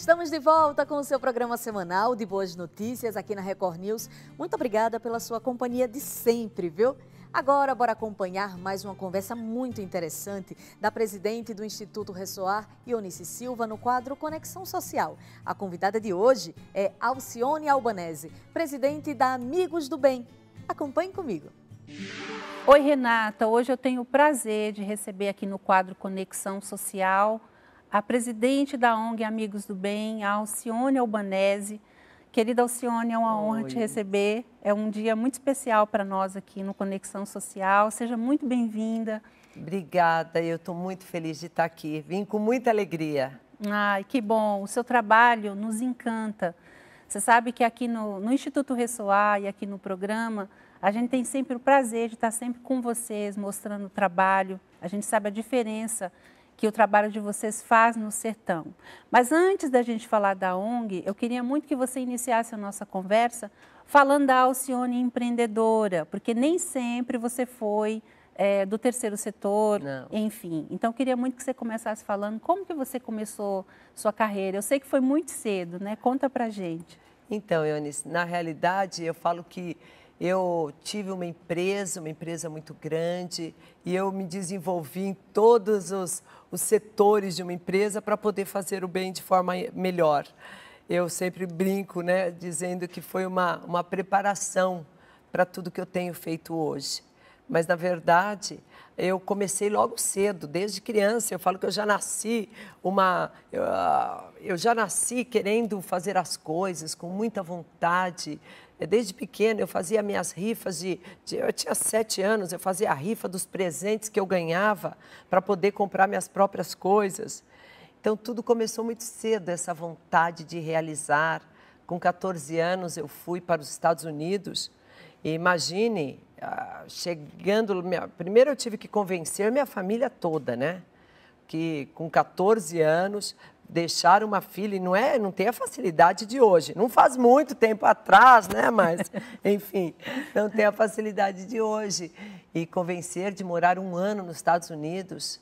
Estamos de volta com o seu programa semanal de boas notícias aqui na Record News. Muito obrigada pela sua companhia de sempre, viu? Agora, bora acompanhar mais uma conversa muito interessante da presidente do Instituto Ressoar, Ionice Silva, no quadro Conexão Social. A convidada de hoje é Alcione Albanese, presidente da Amigos do Bem. Acompanhe comigo. Oi, Renata. Hoje eu tenho o prazer de receber aqui no quadro Conexão Social a presidente da ONG Amigos do Bem, a Alcione Albanese. Querida Alcione, é uma Oi. honra te receber. É um dia muito especial para nós aqui no Conexão Social. Seja muito bem-vinda. Obrigada, eu estou muito feliz de estar tá aqui. Vim com muita alegria. Ai, que bom. O seu trabalho nos encanta. Você sabe que aqui no, no Instituto Ressoar e aqui no programa, a gente tem sempre o prazer de estar tá sempre com vocês, mostrando o trabalho. A gente sabe a diferença que o trabalho de vocês faz no sertão. Mas antes da gente falar da ONG, eu queria muito que você iniciasse a nossa conversa falando da Alcione empreendedora, porque nem sempre você foi é, do terceiro setor, Não. enfim. Então, queria muito que você começasse falando como que você começou sua carreira. Eu sei que foi muito cedo, né? Conta pra gente. Então, Eunice, na realidade, eu falo que eu tive uma empresa, uma empresa muito grande, e eu me desenvolvi em todos os, os setores de uma empresa para poder fazer o bem de forma melhor. Eu sempre brinco, né, dizendo que foi uma, uma preparação para tudo que eu tenho feito hoje. Mas, na verdade, eu comecei logo cedo, desde criança. Eu falo que eu já nasci uma, eu, ah, eu já nasci querendo fazer as coisas com muita vontade. Eh, desde pequena eu fazia minhas rifas de, de, eu tinha sete anos, eu fazia a rifa dos presentes que eu ganhava para poder comprar minhas próprias coisas. Então tudo começou muito cedo essa vontade de realizar. Com 14 anos eu fui para os Estados Unidos. E imagine ah, chegando. Minha, primeiro eu tive que convencer minha família toda, né? Que com 14 anos deixar uma filha e não é não tem a facilidade de hoje não faz muito tempo atrás né mas enfim não tem a facilidade de hoje e convencer de morar um ano nos Estados Unidos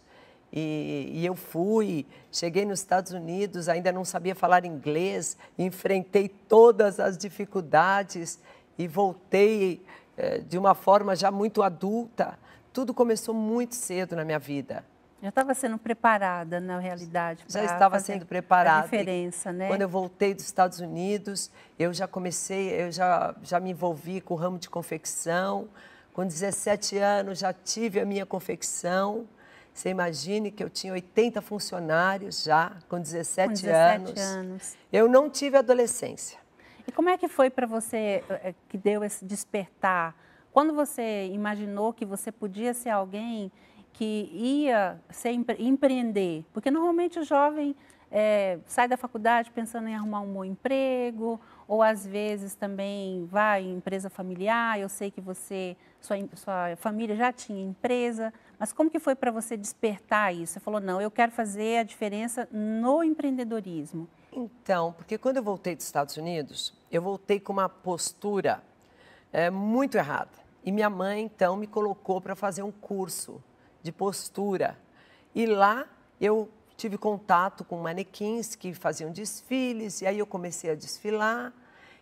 e, e, eu fui, cheguei nos Estados Unidos, ainda não sabia falar inglês, enfrentei todas as dificuldades e voltei é, de uma forma já muito adulta. Tudo começou muito cedo na minha vida. Já estava sendo preparada, na realidade. Já estava sendo preparada. A diferença, né? Quando eu voltei dos Estados Unidos, eu já comecei, eu já, já me envolvi com o ramo de confecção. Com 17 anos, já tive a minha confecção. Você imagine que eu tinha 80 funcionários já, com 17, com 17 anos. anos. Eu não tive adolescência. E como é que foi para você eh, eh, que deu esse despertar? Quando você imaginou que você podia ser alguém que ia sempre empreender? Porque normalmente o jovem é, sai da faculdade pensando em arrumar um bom emprego, ou às vezes também vai em empresa familiar. Eu sei que você, sua, sua família já tinha empresa, mas como que foi para você despertar isso? Você falou, não, eu quero fazer a diferença no empreendedorismo. Então, porque quando eu voltei dos Estados Unidos, eu voltei com uma postura é, muito errada. E minha mãe, então, me colocou para fazer um curso de postura. E lá eu tive contato com manequins que faziam desfiles, e aí eu comecei a desfilar,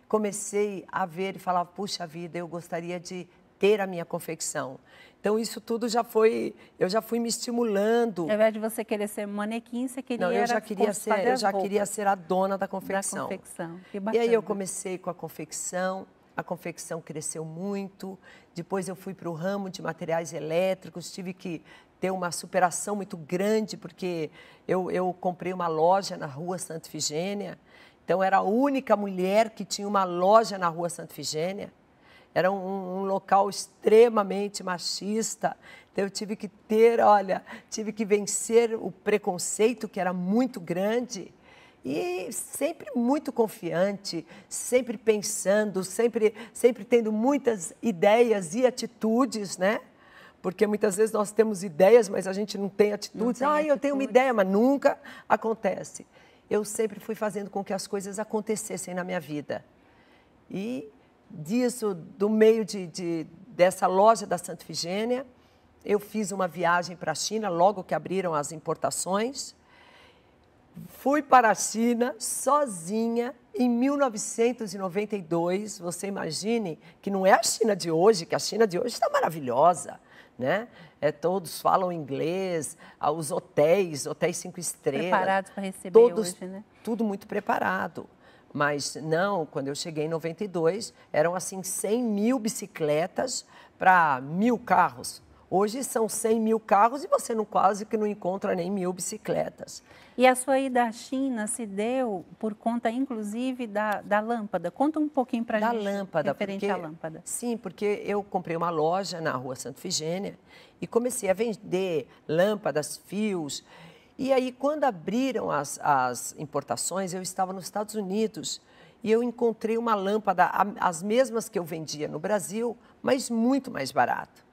comecei a ver e falava: puxa vida, eu gostaria de ter a minha confecção. Então isso tudo já foi, eu já fui me estimulando. Ao invés de você querer ser manequim, você queria Não, eu já queria ser, eu já queria ser a dona da confecção. Da confecção. E aí eu comecei com a confecção, a confecção cresceu muito. Depois eu fui para o ramo de materiais elétricos, tive que ter uma superação muito grande porque eu, eu comprei uma loja na Rua Santa Figênia. Então era a única mulher que tinha uma loja na Rua Santa Figênia. Era um, um local extremamente machista. Então eu tive que ter, olha, tive que vencer o preconceito que era muito grande e sempre muito confiante, sempre pensando, sempre, sempre tendo muitas ideias e atitudes, né? Porque muitas vezes nós temos ideias, mas a gente não tem atitudes. Não tem ah, eu tenho uma ideia, mas nunca acontece. Eu sempre fui fazendo com que as coisas acontecessem na minha vida. E disso, do meio de, de dessa loja da Santa Figênia, eu fiz uma viagem para a China logo que abriram as importações. Fui para a China sozinha em 1992. Você imagine que não é a China de hoje, que a China de hoje está maravilhosa. Né? É, todos falam inglês, os hotéis, hotéis cinco estrelas. Preparados para receber todos, hoje, né? Tudo muito preparado. Mas não, quando eu cheguei em 92, eram assim 100 mil bicicletas para mil carros. Hoje são 100 mil carros e você não quase que não encontra nem mil bicicletas. E a sua ida à China se deu por conta, inclusive, da, da lâmpada. Conta um pouquinho para a gente lâmpada, referente porque, à lâmpada. Sim, porque eu comprei uma loja na rua Santo Figênia e comecei a vender lâmpadas, fios e aí, quando abriram as, as importações, eu estava nos Estados Unidos e eu encontrei uma lâmpada, as mesmas que eu vendia no Brasil, mas muito mais barato.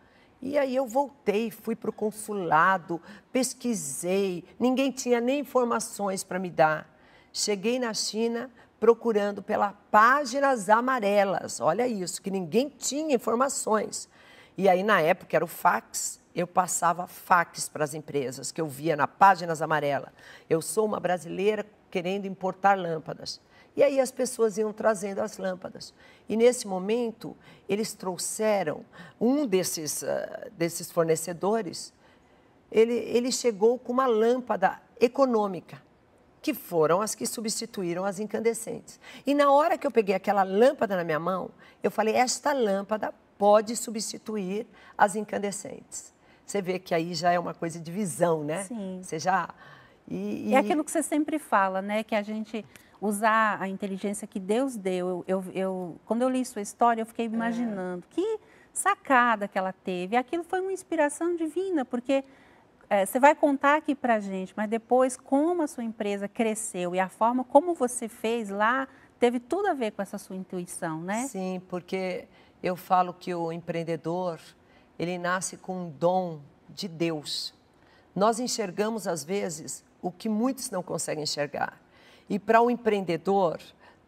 E aí eu voltei, fui para o consulado, pesquisei, ninguém tinha nem informações para me dar. Cheguei na China procurando pelas páginas amarelas, olha isso, que ninguém tinha informações. E aí, na época, era o fax, eu passava fax para as empresas, que eu via na Páginas Amarela. Eu sou uma brasileira querendo importar lâmpadas. E aí as pessoas iam trazendo as lâmpadas. E nesse momento, eles trouxeram um desses, uh, desses fornecedores, ele, ele chegou com uma lâmpada econômica, que foram as que substituíram as incandescentes. E na hora que eu peguei aquela lâmpada na minha mão, eu falei: esta lâmpada pode substituir as incandescentes você vê que aí já é uma coisa de visão, né? Sim. Você já. E, e... É aquilo que você sempre fala, né? Que a gente usar a inteligência que Deus deu. Eu, eu, eu quando eu li sua história, eu fiquei é. imaginando é. que sacada que ela teve. Aquilo foi uma inspiração divina, porque é, você vai contar aqui para gente, mas depois como a sua empresa cresceu e a forma como você fez lá teve tudo a ver com essa sua intuição, né? Sim, porque eu falo que o empreendedor ele nasce com um dom de Deus. Nós enxergamos, às vezes, o que muitos não conseguem enxergar. E para o um empreendedor,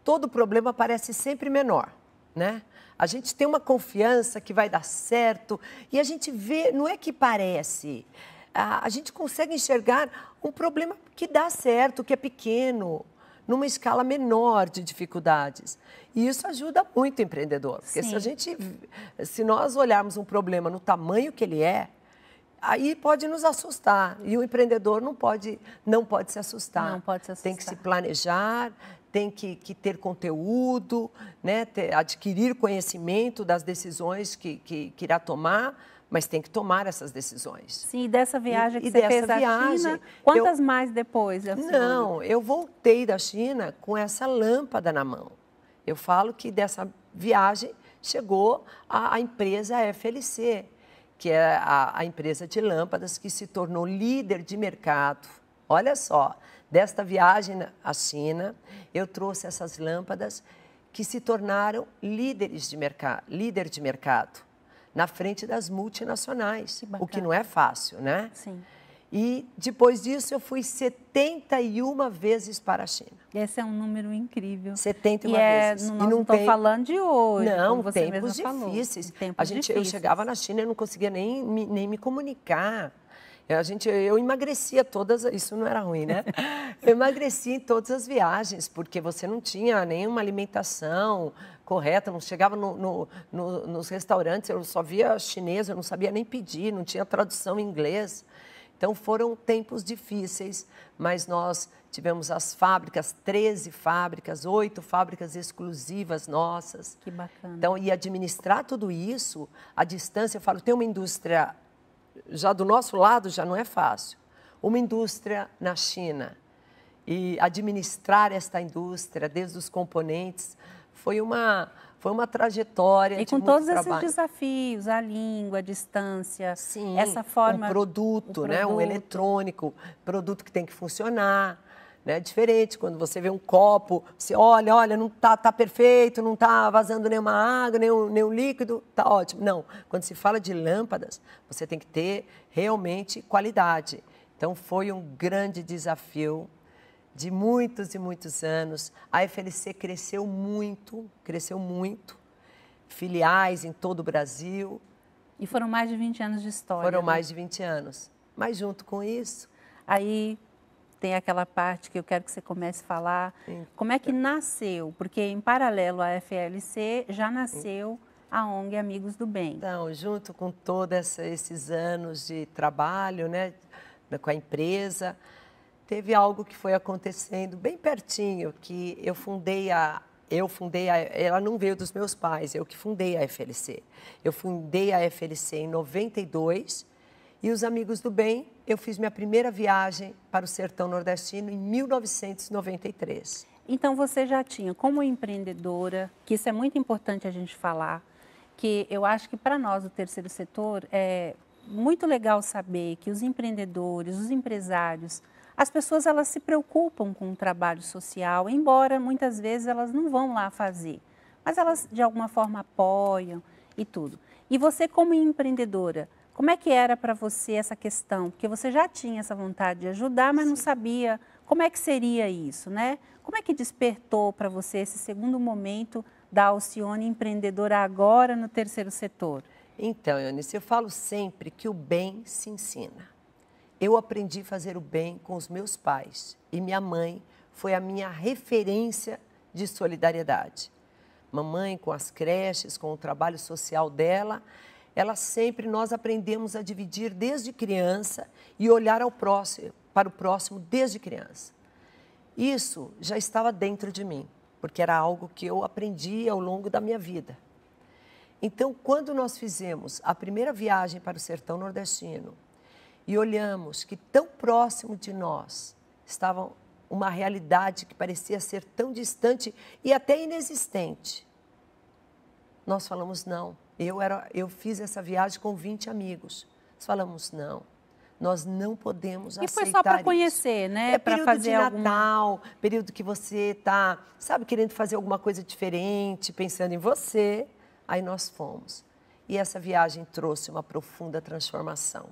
todo problema parece sempre menor, né? A gente tem uma confiança que vai dar certo e a gente vê, não é que parece, a, a gente consegue enxergar um problema que dá certo, que é pequeno, numa escala menor de dificuldades. E isso ajuda muito o empreendedor, porque Sim. se a gente, se nós olharmos um problema no tamanho que ele é, aí pode nos assustar e o empreendedor não pode não pode se assustar. Não pode se assustar. Tem que se planejar, tem que, que ter conteúdo, né, ter, adquirir conhecimento das decisões que, que, que irá tomar mas tem que tomar essas decisões. Sim, e dessa viagem que e, você e fez à viagem, China, quantas eu... mais depois? Não, eu voltei da China com essa lâmpada na mão. Eu falo que dessa viagem chegou a, a empresa FLC, que é a, a empresa de lâmpadas que se tornou líder de mercado. Olha só, desta viagem à China, eu trouxe essas lâmpadas que se tornaram líderes de mercado, líder de mercado na frente das multinacionais, que o que não é fácil, né? Sim. E depois disso eu fui 71 vezes para a China. Esse é um número incrível. 71 e é, vezes. Nós e não estou tem... falando de hoje. Não, você tempos difíceis. Falou. Tempos a gente, difíceis. Eu chegava na China e não conseguia nem, nem me comunicar. É, a gente, eu emagrecia todas, isso não era ruim, né? Eu emagreci em todas as viagens, porque você não tinha nenhuma alimentação correta, não chegava no, no, no, nos restaurantes, eu só via chinês, eu não sabia nem pedir, não tinha tradução em inglês. Então foram tempos difíceis, mas nós tivemos as fábricas, 13 fábricas, oito fábricas exclusivas nossas. Que bacana. Então, e administrar tudo isso à distância, eu falo, tem uma indústria já do nosso lado já não é fácil. Uma indústria na China e administrar esta indústria desde os componentes foi uma foi uma trajetória e com todos trabalho. esses desafios a língua a distância Sim, essa forma um produto, o né produto. um eletrônico produto que tem que funcionar né? Diferente quando você vê um copo, você olha, olha, não tá, tá perfeito, não tá vazando nenhuma água, nenhum, nenhum líquido, tá ótimo. Não, quando se fala de lâmpadas, você tem que ter realmente qualidade. Então foi um grande desafio de muitos e muitos anos. A FLC cresceu muito, cresceu muito. Filiais em todo o Brasil. E foram mais de 20 anos de história. Foram né? mais de 20 anos. Mas junto com isso. Aí tem aquela parte que eu quero que você comece a falar. Sim. Como é que nasceu? Porque em paralelo à FLC já nasceu a ONG Amigos do Bem. Então, junto com todos esses anos de trabalho, né, com a empresa, teve algo que foi acontecendo bem pertinho, que eu fundei a eu fundei a, ela não veio dos meus pais, eu que fundei a FLC. Eu fundei a FLC em 92 e os Amigos do Bem, eu fiz minha primeira viagem para o sertão nordestino em 1993. Então você já tinha, como empreendedora, que isso é muito importante a gente falar, que eu acho que para nós do terceiro setor é muito legal saber que os empreendedores, os empresários, as pessoas elas se preocupam com o trabalho social, embora muitas vezes elas não vão lá fazer, mas elas de alguma forma apoiam e tudo. E você como empreendedora, como é que era para você essa questão? Porque você já tinha essa vontade de ajudar, mas Sim. não sabia como é que seria isso, né? Como é que despertou para você esse segundo momento da Alcione empreendedora agora no terceiro setor? Então, Eunice, eu falo sempre que o bem se ensina. Eu aprendi a fazer o bem com os meus pais e minha mãe foi a minha referência de solidariedade. Mamãe, com as creches, com o trabalho social dela, ela sempre nós aprendemos a dividir desde criança e olhar ao próximo, para o próximo desde criança. Isso já estava dentro de mim, porque era algo que eu aprendi ao longo da minha vida. Então, quando nós fizemos a primeira viagem para o sertão nordestino e olhamos que tão próximo de nós estava uma realidade que parecia ser tão distante e até inexistente, nós falamos não eu, era, eu fiz essa viagem com 20 amigos. Nós falamos, não, nós não podemos e aceitar E foi só para conhecer, né? É para fazer de Natal, período que você está, sabe, querendo fazer alguma coisa diferente, pensando em você. Aí nós fomos. E essa viagem trouxe uma profunda transformação.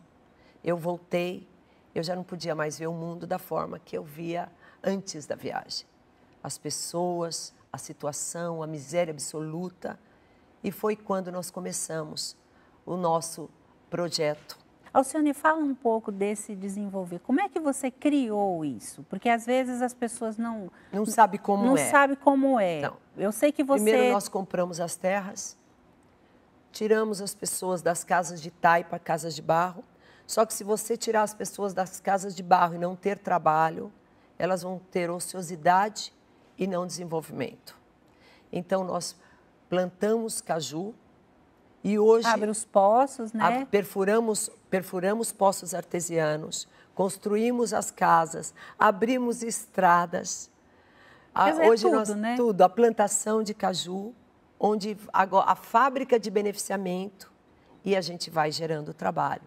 Eu voltei, eu já não podia mais ver o mundo da forma que eu via antes da viagem. As pessoas, a situação, a miséria absoluta, e foi quando nós começamos o nosso projeto. Alcione, fala um pouco desse desenvolver. Como é que você criou isso? Porque às vezes as pessoas não não sabe como não é. sabe como é. Não. Eu sei que você primeiro nós compramos as terras, tiramos as pessoas das casas de taipa, casas de barro. Só que se você tirar as pessoas das casas de barro e não ter trabalho, elas vão ter ociosidade e não desenvolvimento. Então nós plantamos caju e hoje... Abre os poços, né? Perfuramos, perfuramos poços artesianos, construímos as casas, abrimos estradas. Dizer, hoje tudo, nós, né? Tudo, a plantação de caju, onde a fábrica de beneficiamento e a gente vai gerando trabalho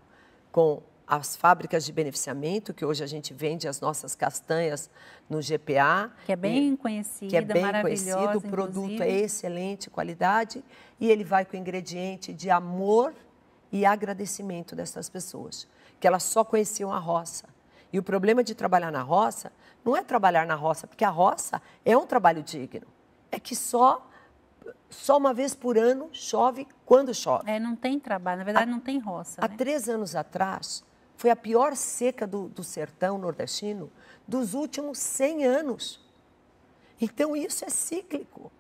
com as fábricas de beneficiamento, que hoje a gente vende as nossas castanhas no GPA. Que é bem e, conhecida, que é bem conhecido, o produto inclusive. é excelente, qualidade, e ele vai com ingrediente de amor e agradecimento dessas pessoas, que elas só conheciam a roça. E o problema de trabalhar na roça não é trabalhar na roça, porque a roça é um trabalho digno. É que só só uma vez por ano chove quando chove. É, não tem trabalho, na verdade há, não tem roça. Há né? três anos atrás, foi a pior seca do, do sertão nordestino dos últimos 100 anos. Então, isso é cíclico.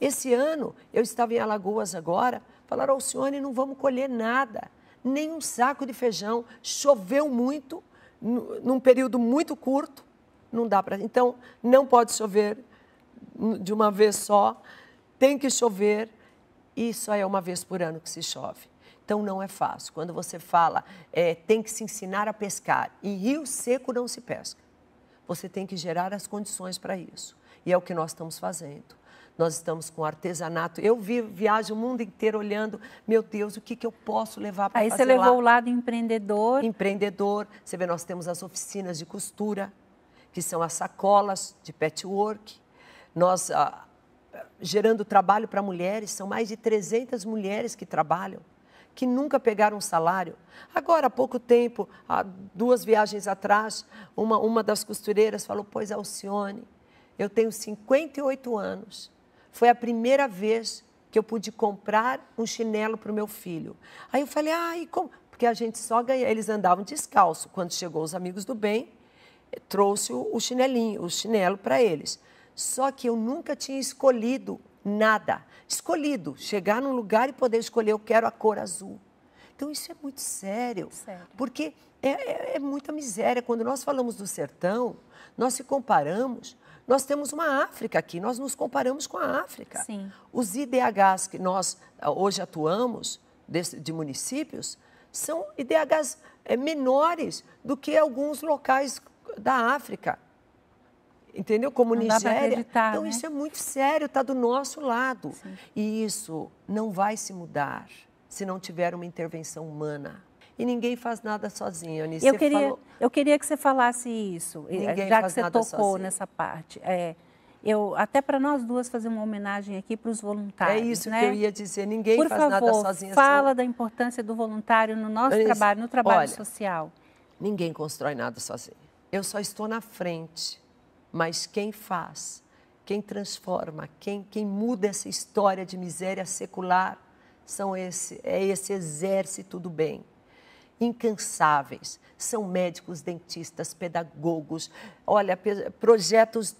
Esse ano, eu estava em Alagoas agora, falaram, Alcione, não vamos colher nada, nem um saco de feijão. Choveu muito, num período muito curto, não dá para. Então, não pode chover hum, de uma vez só, tem que chover, e só é uma vez por ano que se chove. Então não é fácil. Quando você fala, é, tem que se ensinar a pescar, em rio seco não se pesca. Você tem que gerar as condições para isso. E é o que nós estamos fazendo. Nós estamos com artesanato. Eu vi, viajo o mundo inteiro olhando, meu Deus, o que, que eu posso levar para fazer Aí você levou lá? o lado empreendedor. Empreendedor. Você vê, nós temos as oficinas de costura, que são as sacolas de patchwork. Nós ah, gerando trabalho para mulheres, são mais de 300 mulheres que trabalham que nunca pegaram um salário. Agora, há pouco tempo, há duas viagens atrás, uma, uma das costureiras falou: Pois, Alcione, eu tenho 58 anos. Foi a primeira vez que eu pude comprar um chinelo para o meu filho. Aí eu falei: Ah, e como? Porque a gente só ganha. Eles andavam descalço. Quando chegou os amigos do bem, trouxe o chinelinho, o chinelo para eles. Só que eu nunca tinha escolhido nada escolhido, chegar num lugar e poder escolher, eu quero a cor azul. Então isso é muito sério, sério. porque é, é, é muita miséria. Quando nós falamos do sertão, nós se comparamos nós temos uma África aqui, nós nos comparamos com a África. Sim. Os IDHs que nós ah, hoje atuamos de, de municípios são IDHs é, menores do que alguns locais da África entendeu? Como não Nigéria. então né? isso é muito sério, está do nosso lado. Sim. E isso não vai se mudar se não tiver uma intervenção humana. E ninguém faz nada sozinho, Anice. Eu, queria, falou... eu queria que você falasse isso, eh, ninguém já que você tocou sozinho. nessa parte. É, eu até para nós duas fazer uma homenagem aqui para os voluntários. É isso né? que eu ia dizer. Ninguém Por faz favor, nada sozinho. Assim. Fala da importância do voluntário no nosso Anice, trabalho, no trabalho olha, social. Ninguém constrói nada sozinho. Eu só estou na frente mas quem faz, quem transforma, quem, quem muda essa história de miséria secular são esse, é esse exército do bem. Incansáveis, são médicos, dentistas, pedagogos, olha, projetos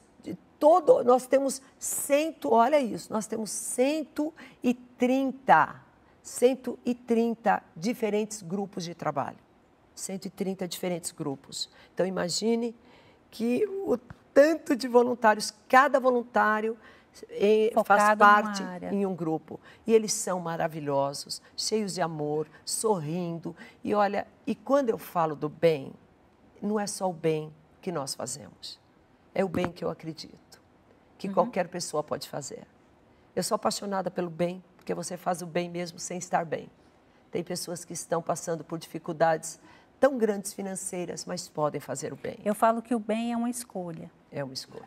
todo, nós temos cento, olha isso, nós temos 130, 130 diferentes grupos de trabalho. 130 diferentes grupos. Então imagine que o tanto de voluntários, cada voluntário eh, faz parte em um grupo. E eles são maravilhosos, cheios de amor, sorrindo. E olha, e quando eu falo do bem, não é só o bem que nós fazemos. É o bem que eu acredito, que uhum. qualquer pessoa pode fazer. Eu sou apaixonada pelo bem, porque você faz o bem mesmo sem estar bem. Tem pessoas que estão passando por dificuldades tão grandes financeiras, mas podem fazer o bem. Eu falo que o bem é uma escolha. É uma escolha.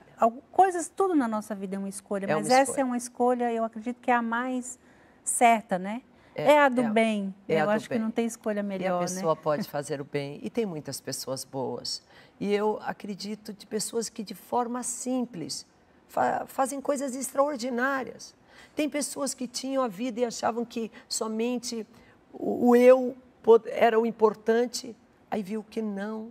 Coisas, tudo na nossa vida é uma escolha, é mas uma essa é uma escolha, eu acredito que é a mais certa, né? É, é a do é, bem. É eu acho bem. que não tem escolha melhor. E a né? pessoa né? pode fazer o bem. E tem muitas pessoas boas. E eu acredito de pessoas que, de forma simples, fa fazem coisas extraordinárias. Tem pessoas que tinham a vida e achavam que somente o, o eu era o importante Aí viu que não,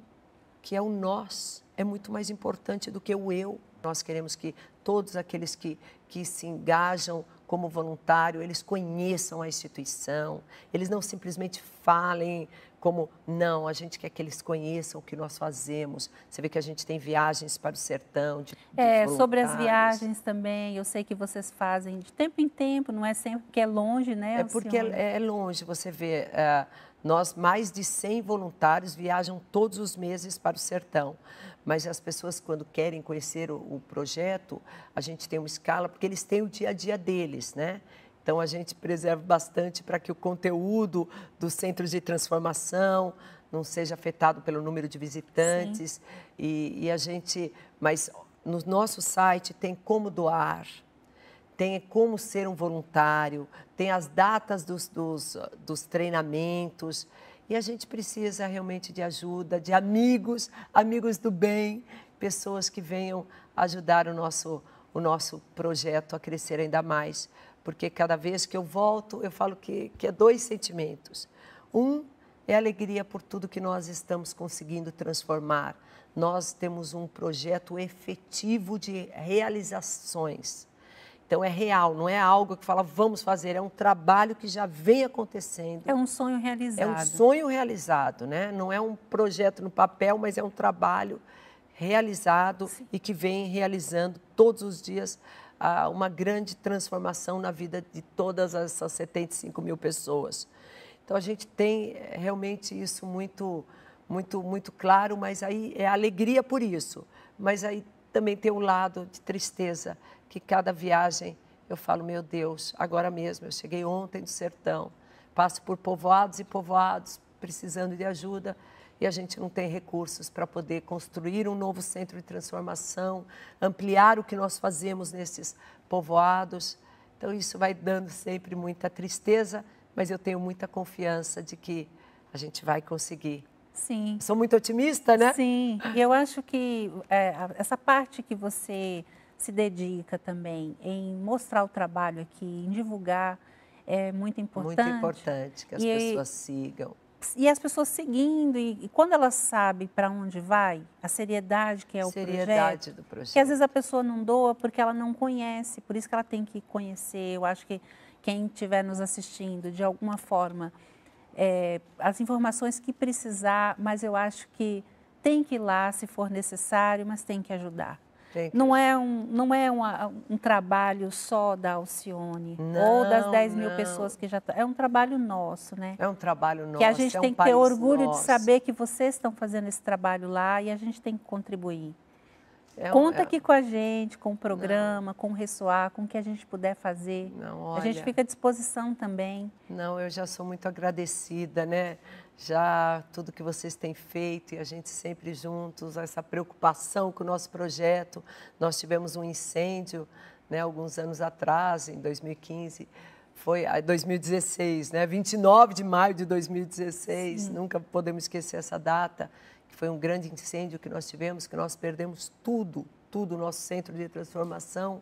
que é o nós, é muito mais importante do que o eu. Nós queremos que todos aqueles que, que se engajam como voluntário, eles conheçam a instituição, eles não simplesmente falem como, não, a gente quer que eles conheçam o que nós fazemos. Você vê que a gente tem viagens para o sertão. De, de é, sobre as viagens também, eu sei que vocês fazem de tempo em tempo, não é sempre que é longe, né? É porque é, é, longe, você vê. Uh, nós, mais de 100 voluntários, viajam todos os meses para o sertão. Mas as pessoas, quando querem conhecer o, o projeto, a gente tem uma escala, porque eles têm o dia a dia deles, né? Então, a gente preserva bastante para que o conteúdo dos centros de transformação não seja afetado pelo número de visitantes. E, e, a gente. Mas no nosso site tem como doar tem como ser um voluntário, tem as datas dos, dos, dos treinamentos. E a gente precisa realmente de ajuda, de amigos, amigos do bem, pessoas que venham ajudar o nosso, o nosso projeto a crescer ainda mais. Porque cada vez que eu volto, eu falo que, que é dois sentimentos. Um é alegria por tudo que nós estamos conseguindo transformar. Nós temos um projeto efetivo de realizações. Então é real, não é algo que fala vamos fazer, é um trabalho que já vem acontecendo. É um sonho realizado. É um sonho realizado, né? Não é um projeto no papel, mas é um trabalho realizado Sim. e que vem realizando todos os dias ah, uma grande transformação na vida de todas essas 75 mil pessoas. Então a gente tem eh, realmente isso muito, muito, muito claro, mas aí é alegria por isso. Mas aí também tem um lado de tristeza, que cada viagem eu falo, meu Deus, agora mesmo, eu cheguei ontem do sertão, passo por povoados e povoados precisando de ajuda e a gente não tem recursos para poder construir um novo centro de transformação, ampliar o que nós fazemos nesses povoados. Então, isso vai dando sempre muita tristeza, mas eu tenho muita confiança de que a gente vai conseguir. Sim. Sou muito otimista, né? Sim. E eu acho que é, essa parte que você se dedica também em mostrar o trabalho aqui, em divulgar, é muito importante. Muito importante que as e, pessoas sigam. E as pessoas seguindo, e, e quando elas sabem para onde vai, a seriedade que é o seriedade projeto. do projeto. Que às vezes a pessoa não doa porque ela não conhece, por isso que ela tem que conhecer. Eu acho que quem estiver nos assistindo, de alguma forma, é, as informações que precisar, mas eu acho que tem que ir lá se for necessário, mas tem que ajudar. Não é, um, não é uma, um trabalho só da Alcione não, ou das 10 não. mil pessoas que já tá, É um trabalho nosso, né? É um trabalho nosso. Que a gente é tem um que ter orgulho nosso. de saber que vocês estão fazendo esse trabalho lá e a gente tem que contribuir. É um, Conta é... aqui com a gente, com o programa, Não. com o Ressoar, com o que a gente puder fazer. Não, olha... A gente fica à disposição também. Não, eu já sou muito agradecida, né? Já tudo que vocês têm feito e a gente sempre juntos, essa preocupação com o nosso projeto. Nós tivemos um incêndio né, alguns anos atrás, em 2015 foi 2016, ah, né? 29 de maio de 2016, Sim. nunca podemos esquecer essa data, que foi um grande incêndio que nós tivemos, que nós perdemos tudo, tudo, nosso centro de transformação.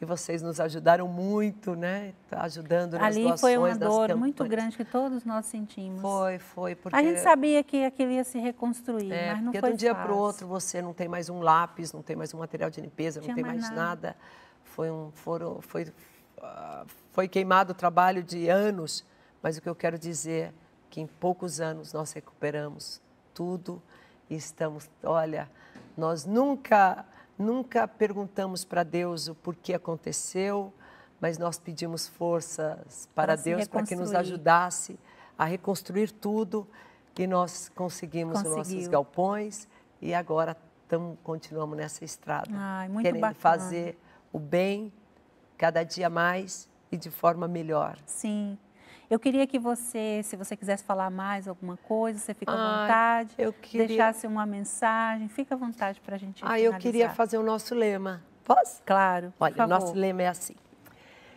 E vocês nos ajudaram muito, né? Tá ajudando nas Ali doações, foi uma dor muito grande que todos nós sentimos. Foi, foi. Porque... A gente sabia que aquilo ia se reconstruir, é, mas não porque foi de um dia para o outro você não tem mais um lápis, não tem mais um material de limpeza, não, não tem mais nada. nada. Foi, um, foram, foi, ah, foi queimado o trabalho de anos, mas o que eu quero dizer é que em poucos anos nós recuperamos tudo Estamos, olha, nós nunca nunca perguntamos para Deus o porquê aconteceu, mas nós pedimos forças para, Deus para que nos ajudasse a reconstruir tudo e nós conseguimos os nossos galpões e agora tamo, continuamos nessa estrada, Ai, querendo bacana. fazer o bem cada dia mais e de forma melhor. Sim. Eu queria que você, se você quisesse falar mais alguma coisa, você fica à vontade, eu queria... deixasse uma mensagem, fica à vontade para a gente Ah, finalizar. eu queria fazer o nosso lema. Posso? Claro. Olha, o nosso lema é assim: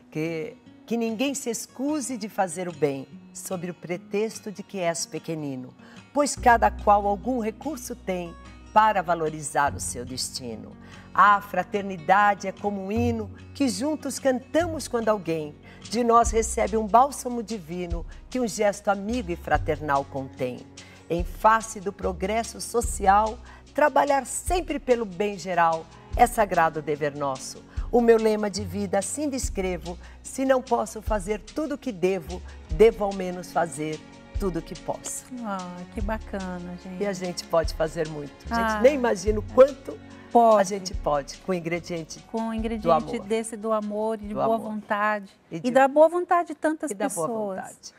que, que ninguém se excuse de fazer o bem, sob o pretexto de que és pequenino, pois cada qual algum recurso tem para valorizar o seu destino. A fraternidade é como um hino que juntos cantamos quando alguém de nós recebe um bálsamo divino que um gesto amigo e fraternal contém. Em face do progresso social, trabalhar sempre pelo bem geral é sagrado dever nosso. O meu lema de vida assim descrevo: se não posso fazer tudo o que devo, devo ao menos fazer tudo que posso. Ah, que bacana, gente. E a gente pode fazer muito. A gente ah, nem imagina o quanto Pode. A gente pode, com ingrediente. Com ingrediente do desse do amor e de do boa amor. vontade. E, de... e, da boa vontade de tantas e pessoas. Da boa vontade.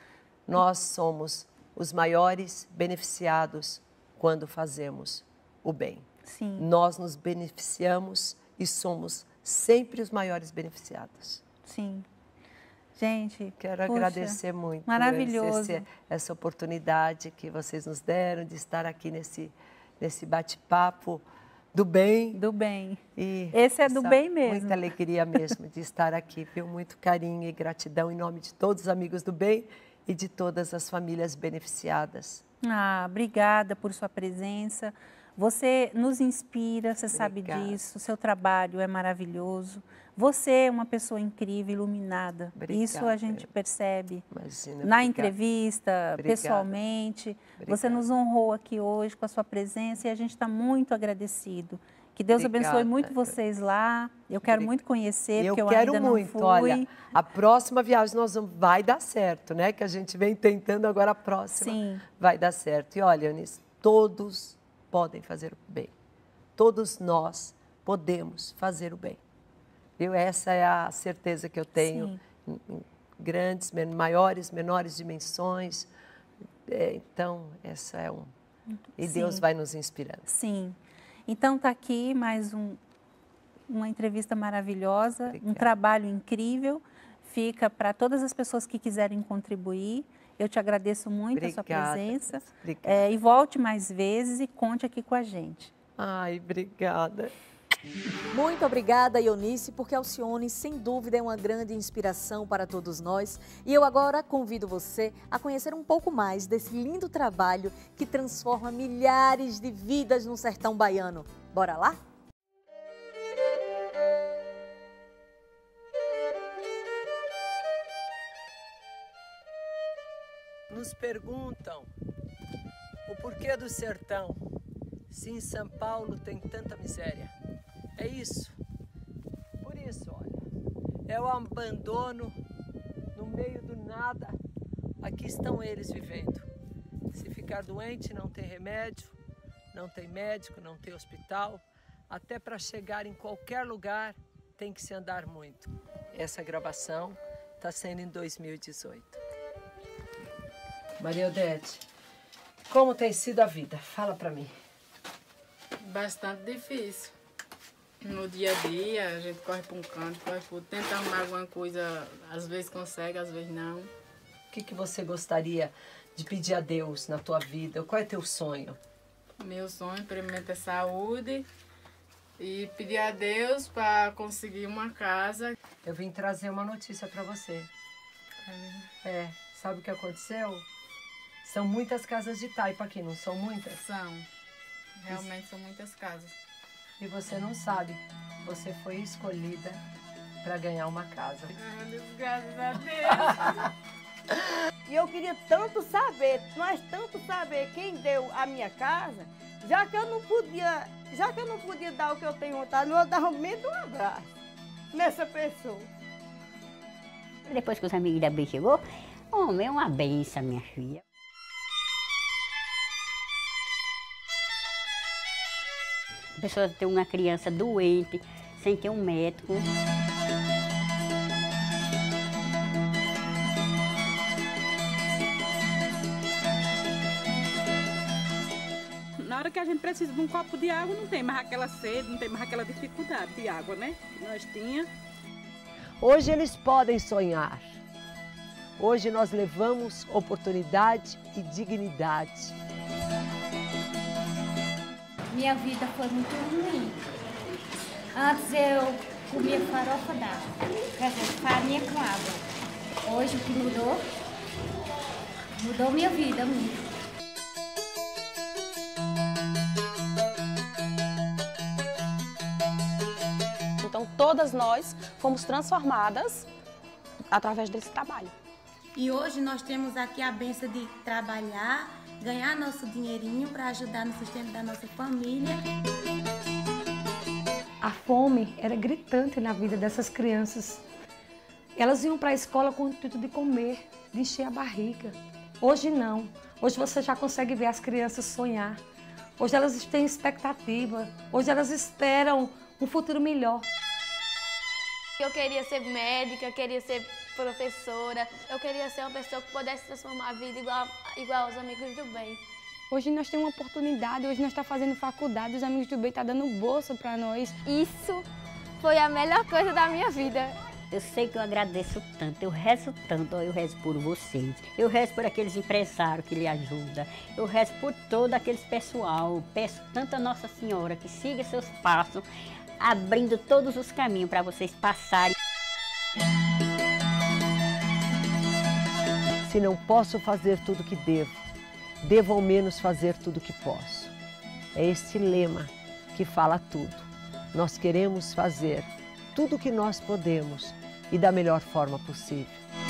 Nós somos os maiores beneficiados quando fazemos o bem. Sim. Nós nos beneficiamos e somos sempre os maiores beneficiados. Sim. Gente, quero puxa, agradecer muito maravilhoso. Esse, essa oportunidade que vocês nos deram de estar aqui nesse, nesse bate-papo do bem. Do bem. E Esse é do bem mesmo. Muita alegria mesmo de estar aqui, viu? Muito carinho e gratidão em nome de todos os amigos do bem e de todas as famílias beneficiadas. Ah, obrigada por sua presença. Você nos inspira, você Obrigada. sabe disso, seu trabalho é maravilhoso. Você é uma pessoa incrível, iluminada. Obrigada. Isso a gente percebe Imagina, na entrevista, pessoalmente. Você nos honrou aqui hoje com a sua presença e a gente está muito agradecido. Que Deus Obrigada. abençoe muito vocês lá. Eu quero muito conhecer, eu porque eu quero ainda muito. não fui. Olha, a próxima viagem nós vamos, vai dar certo, né? Que a gente vem tentando agora a próxima. Sim. Vai dar certo. E olha, Eunice, todos podem fazer o bem. Todos nós podemos fazer o bem. Viu? essa é a certeza que eu tenho, em, em grandes, maiores, menores dimensões. É, então, essa é um. E Sim. Deus vai nos inspirando. Sim. Então, está aqui mais um, uma entrevista maravilhosa, Obrigada. um trabalho incrível. Fica para todas as pessoas que quiserem contribuir. Eu te agradeço muito obrigada, a sua presença. É, e volte mais vezes e conte aqui com a gente. Ai, obrigada. Muito obrigada, Ionice, porque Alcione, sem dúvida, é uma grande inspiração para todos nós. E eu agora convido você a conhecer um pouco mais desse lindo trabalho que transforma milhares de vidas no sertão baiano. Bora lá? nos perguntam o porquê do sertão, se em São Paulo tem tanta miséria. É isso. Por isso, olha, é o abandono no meio do nada. Aqui estão eles vivendo. Se ficar doente, não tem remédio, não tem médico, não tem hospital. Até para chegar em qualquer lugar tem que se andar muito. Essa gravação está sendo em 2018. Maria Odete, como tem sido a vida? Fala para mim. Bastante difícil. No dia a dia, a gente corre para um canto, corre outro, tenta arrumar alguma coisa, às vezes consegue, às vezes não. O que, que você gostaria de pedir a Deus na tua vida? Qual é teu sonho? Meu sonho, primeiro, é saúde e pedir a Deus para conseguir uma casa. Eu vim trazer uma notícia para você. É. é, sabe o que aconteceu? São muitas casas de taipa aqui, não são muitas? São. Realmente são muitas casas. E você não sabe, você foi escolhida para ganhar uma casa. Ah, graças a Deus. e eu queria tanto saber, mas tanto saber quem deu a minha casa, já que eu não podia, já que eu não podia dar o que eu tenho vontade, eu dava medo um abraço nessa pessoa. Depois que os amigos da B chegou, homem, oh, é uma benção, minha filha. A pessoa ter uma criança doente, sem ter um médico. Na hora que a gente precisa de um copo de água, não tem mais aquela sede, não tem mais aquela dificuldade de água, né? nós tinha. Hoje eles podem sonhar. Hoje nós levamos oportunidade e dignidade minha vida foi muito ruim. Antes eu comia farofa d'água, quer dizer, farinha com água. Hoje o que mudou, mudou minha vida muito. Então todas nós fomos transformadas através desse trabalho. E hoje nós temos aqui a benção de trabalhar, ganhar nosso dinheirinho para ajudar no sustento da nossa família. A fome era gritante na vida dessas crianças. Elas iam para a escola com o intuito de comer, de encher a barriga. Hoje não. Hoje você já consegue ver as crianças sonhar. Hoje elas têm expectativa. Hoje elas esperam um futuro melhor. Eu queria ser médica, eu queria ser professora, eu queria ser uma pessoa que pudesse transformar a vida igual, igual aos amigos do bem. Hoje nós temos uma oportunidade, hoje nós estamos tá fazendo faculdade, os amigos do bem estão tá dando bolsa para nós. Isso foi a melhor coisa da minha vida. Eu sei que eu agradeço tanto, eu rezo tanto, eu rezo por vocês, eu rezo por aqueles empresários que lhe ajudam, eu rezo por todo aquele pessoal, peço tanto a Nossa Senhora que siga seus passos, abrindo todos os caminhos para vocês passarem. Se não posso fazer tudo que devo, devo ao menos fazer tudo que posso. É este lema que fala tudo. Nós queremos fazer tudo o que nós podemos e da melhor forma possível.